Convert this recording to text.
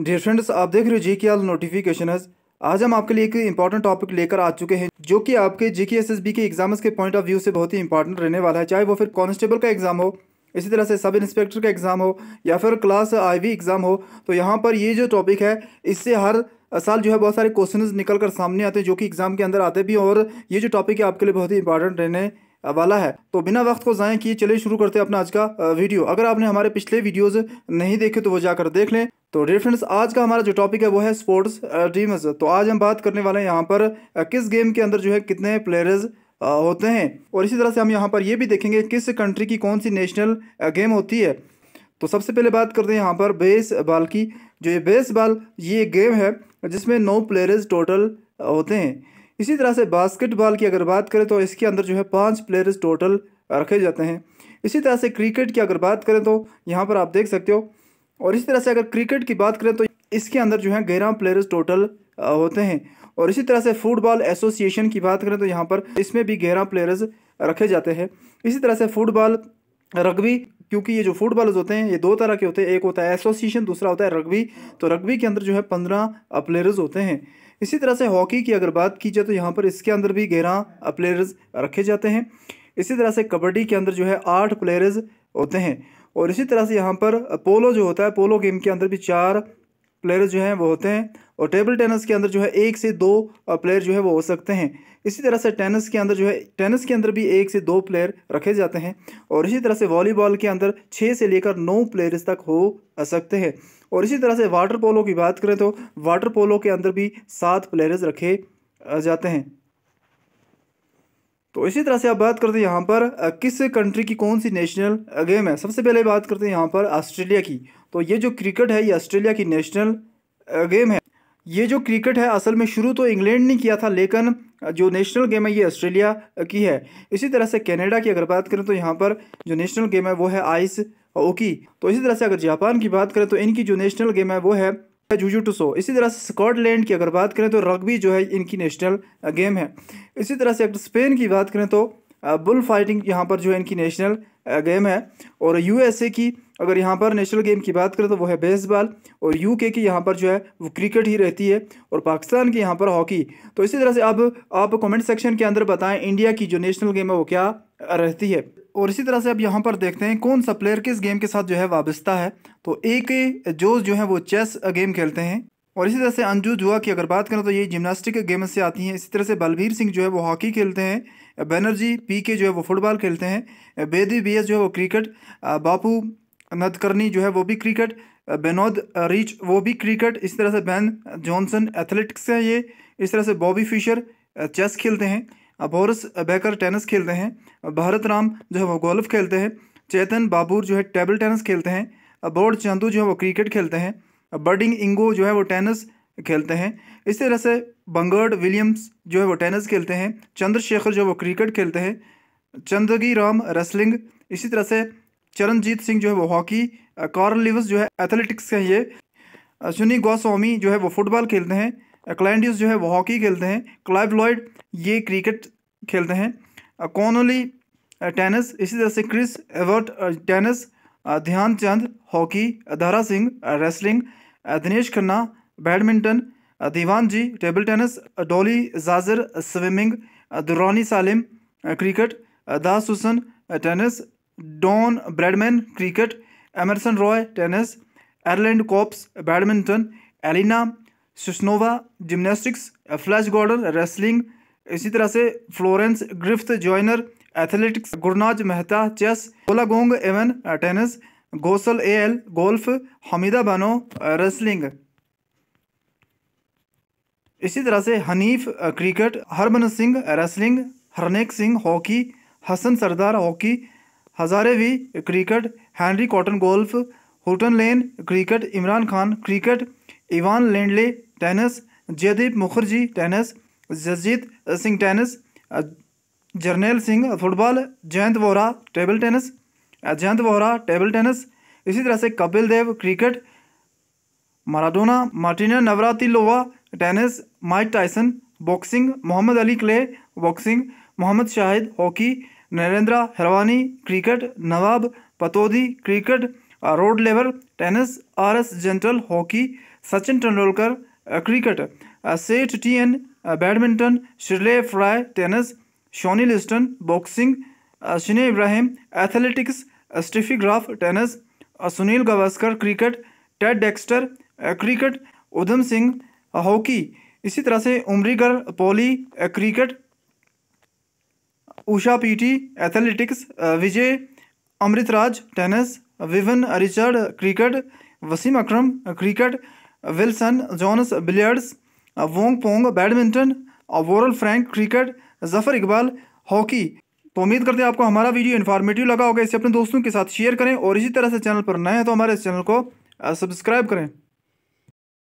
dear friends आप देख रहे हो जी के आल नोटिफिकेशन आज हम आपके लिए एक इंपॉर्टेंट टॉपिक लेकर आ चुके हैं जो कि आपके G K S S B के एग्जाम्स के पॉइंट ऑफ व्यू से बहुत ही इंपॉर्टेंट रहने वाला है चाहे वो फिर कांस्टेबल का एग्जाम हो इसी तरह से सब इंस्पेक्टर का एग्ज़ाम हो या फिर क्लास आईवी एग्ज़ाम हो तो यहाँ पर ये जो टॉपिक है इससे हर साल जो है बहुत सारे क्वेश्चन निकल कर सामने आते हैं जो कि एग्ज़ाम के अंदर आते भी और ये जो टॉपिक है आपके लिए बहुत ही इंपॉर्टेंट रहने वाला है तो बिना वक्त को ज़ाया किए चलिए शुरू करते हैं अपना आज का वीडियो अगर आपने हमारे पिछले वीडियोस नहीं देखे तो वो जाकर देख लें तो डियर फ्रेंड्स आज का हमारा जो टॉपिक है वो है स्पोर्ट्स ड्रीमर्स तो आज हम बात करने वाले हैं यहाँ पर किस गेम के अंदर जो है कितने प्लेयर्स होते हैं और इसी तरह से हम यहाँ पर ये भी देखेंगे किस कंट्री की कौन सी नेशनल गेम होती है तो सबसे पहले बात करते हैं यहाँ पर बेस बॉल की जो ये बेस बॉल ये गेम है जिसमें नौ प्लेयर्स टोटल होते हैं इसी तरह से बास्केटबॉल की अगर बात करें तो इसके अंदर जो है पाँच प्लेयर्स टोटल रखे जाते हैं इसी तरह से क्रिकेट की अगर बात करें तो यहाँ पर आप देख सकते हो और इसी तरह से अगर क्रिकेट की बात करें तो इसके अंदर जो है ग्यारह प्लेयर्स टोटल होते हैं और इसी तरह से फुटबॉल एसोसिएशन की बात करें तो यहाँ पर इसमें भी ग्यारह प्लेयर्स रखे जाते हैं इसी तरह से फुटबॉल रग्बी क्योंकि ये जो फुटबॉलर्स होते हैं ये दो तरह के होते हैं एक होता है एसोसिएशन दूसरा होता है रग्बी तो रग्बी के अंदर जो है पंद्रह प्लेयर्स होते हैं इसी तरह से हॉकी की अगर बात की जाए तो यहाँ पर इसके अंदर भी ग्यारह प्लेयर्स रखे जाते हैं इसी तरह से कबड्डी के अंदर जो है आठ प्लेयर्स होते हैं और इसी तरह से यहाँ पर पोलो जो होता है पोलो गेम के अंदर भी चार प्लेयर जो हैं वो होते हैं और टेबल टेनिस के अंदर जो है एक से दो प्लेयर जो है वो हो सकते हैं इसी तरह से टेनिस के अंदर जो है टेनिस के अंदर भी एक से दो प्लेयर रखे जाते हैं और इसी तरह से वॉलीबॉल के अंदर छः से लेकर नौ प्लेयर्स तक हो सकते हैं और इसी तरह से वाटर पोलो की बात करें तो वाटर पोलो के अंदर भी सात प्लेयर्स रखे जाते हैं तो इसी तरह से आप बात करते हैं यहाँ पर किस कंट्री की कौन सी नेशनल गेम है सबसे पहले बात करते हैं यहाँ पर ऑस्ट्रेलिया की तो ये जो क्रिकेट है ये ऑस्ट्रेलिया की नेशनल गेम है ये जो क्रिकेट है असल में शुरू तो इंग्लैंड ने किया था लेकिन जो नेशनल गेम है ये ऑस्ट्रेलिया की है इसी तरह से कनाडा की अगर बात करें तो यहाँ पर जो नेशनल गेम है वो है आइस ओकी तो इसी तरह से अगर जापान की बात करें तो इनकी जो नेशनल गेम है वो है जुजुटसो इसी तरह से स्कॉटलैंड की अगर बात करें तो रग्बी जो है इनकी नेशनल गेम है इसी तरह से अगर स्पेन की बात करें तो बुल फाइटिंग यहाँ पर जो है इनकी नेशनल गेम है और यूएसए की अगर यहाँ पर नेशनल गेम की बात करें तो वो है बेसबॉल और यूके की यहाँ पर जो है वो क्रिकेट ही रहती है और पाकिस्तान की यहाँ पर हॉकी तो इसी तरह से अब आप कमेंट सेक्शन के अंदर बताएं इंडिया की जो नेशनल गेम है वो क्या रहती है और इसी तरह से अब यहाँ पर देखते हैं कौन सा प्लेयर किस गेम के साथ जो है वाबस्ता है तो एक जो जो है वो चेस गेम खेलते हैं और इसी तरह से अंजू जुआ की अगर बात करें तो ये जिमनास्टिक गेम से आती हैं इसी तरह से बलबीर सिंह जो है वो हॉकी खेलते हैं बनर्जी पी के जो है वो फुटबॉल खेलते हैं बेदी बी जो है वो क्रिकेट बापू नदकर्नी जो है वो भी क्रिकेट बेनोद रिच वो भी क्रिकेट इस तरह से बैन जॉनसन एथलेटिक्स है ये इस तरह से बॉबी फिशर चेस खेलते हैं बोरस बेकर टेनिस खेलते हैं भारत राम जो है वो गोल्फ खेलते हैं चेतन बाबूर जो है टेबल टेनिस खेलते हैं बोर्ड चंदू जो है वो क्रिकेट खेलते हैं बर्डिंग इंगो जो है वो टेनिस खेलते हैं इस तरह से बंगर्ड विलियम्स जो है वो टेनिस खेलते हैं चंद्रशेखर जो है वो क्रिकेट खेलते हैं चंदगी राम रेसलिंग इसी तरह से चरणजीत सिंह जो है वो हॉकी कार्ल लिवस जो है एथलेटिक्स के ये सुनी गोस्वामी जो है वो फुटबॉल खेलते हैं क्लैंडियस जो है वो हॉकी खेलते हैं क्लाइव लॉयड ये क्रिकेट खेलते हैं कॉनोली टेनिस इसी तरह से Chris Evert tennis Dhyanchand hockey Dara Singh wrestling Dinesh Khanna badminton Diwan ji table tennis Dolly जाजर स्विमिंग दुरानी सालिम क्रिकेट दास हुसन tennis Don Bradman cricket Emerson Roy tennis Erland Kops badminton Elena सुस्नोवा जिमनास्टिक्स फ्लैश गॉर्डन रेसलिंग इसी तरह से Florence Griffith Joyner athletics Gurnaz Mehta chess Goolagong Evonne tennis Gosal A L golf Hamida Bano wrestling इसी तरह से Hanif cricket Harman Singh wrestling Harnek Singh hockey Hasan Sardar hockey Hazare cricket Henry Cotton golf Hutton Len cricket Imran Khan cricket Ivan Lendl tennis Jaidip Mukherjee tennis Jasjit Singh tennis Jarnail Singh football Jayant Vohra table tennis Jayant Vohra table tennis इसी तरह से Kapil Dev cricket Maradona Martina Navratilova tennis Mike Tyson boxing Muhammad Ali Clay boxing Mohammad Shahid hockey Narendra Hirwani cricket Nawab Pataudi cricket Rod Laver tennis R S gentle hockey Sachin Tendulkar cricket Seth T N badminton Shirley Fry tennis Sonny Liston boxing Shiny Abraham athletics Steffi Graf tennis Sunil Gavaskar cricket Ted Dexter cricket Udham Singh hockey इसी तरह से Umrigar Polly cricket Usha PT athletics Vijay Amritraj tennis Vivian Richard cricket Wasim Akram cricket Wilson Jones billiards Wong Pong badminton Worrell Frank cricket Zafar Iqbal hockey तो उम्मीद करते हैं आपको हमारा video informative लगा होगा इसे अपने दोस्तों के साथ शेयर करें और इसी तरह से चैनल पर नए हैं तो हमारे इस चैनल को सब्सक्राइब करें